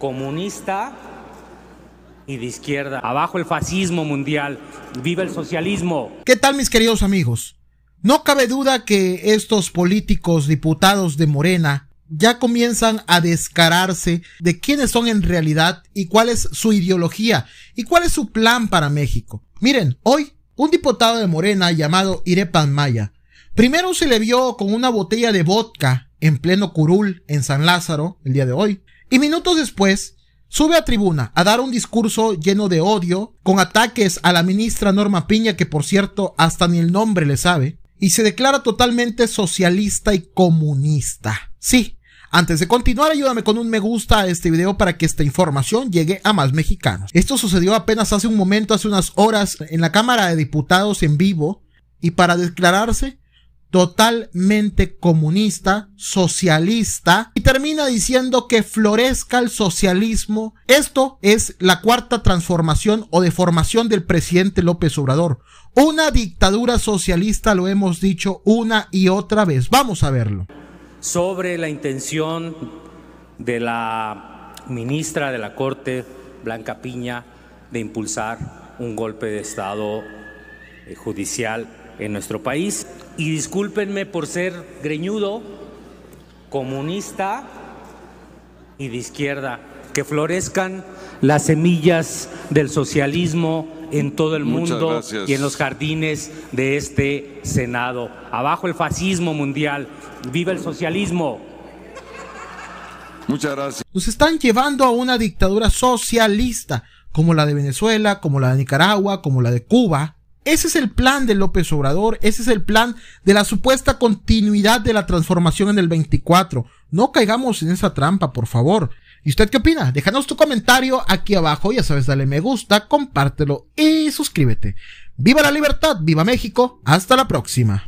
comunista y de izquierda. Abajo el fascismo mundial. Viva el socialismo. ¿Qué tal mis queridos amigos? No cabe duda que estos políticos diputados de Morena ya comienzan a descararse de quiénes son en realidad y cuál es su ideología y cuál es su plan para México. Miren, hoy un diputado de Morena llamado Irepan Maya, primero se le vio con una botella de vodka en pleno curul en San Lázaro el día de hoy. Y minutos después, sube a tribuna a dar un discurso lleno de odio, con ataques a la ministra Norma Piña, que por cierto hasta ni el nombre le sabe, y se declara totalmente socialista y comunista. Sí, antes de continuar, ayúdame con un me gusta a este video para que esta información llegue a más mexicanos. Esto sucedió apenas hace un momento, hace unas horas, en la Cámara de Diputados en vivo, y para declararse, totalmente comunista, socialista, y termina diciendo que florezca el socialismo. Esto es la cuarta transformación o deformación del presidente López Obrador. Una dictadura socialista, lo hemos dicho una y otra vez. Vamos a verlo. Sobre la intención de la ministra de la Corte, Blanca Piña, de impulsar un golpe de Estado eh, judicial en nuestro país y discúlpenme por ser greñudo, comunista y de izquierda, que florezcan las semillas del socialismo en todo el mundo y en los jardines de este Senado. Abajo el fascismo mundial, viva el socialismo. Muchas gracias. Nos están llevando a una dictadura socialista, como la de Venezuela, como la de Nicaragua, como la de Cuba. Ese es el plan de López Obrador, ese es el plan de la supuesta continuidad de la transformación en el 24. No caigamos en esa trampa, por favor. ¿Y usted qué opina? Déjanos tu comentario aquí abajo, ya sabes, dale me gusta, compártelo y suscríbete. Viva la libertad, viva México, hasta la próxima.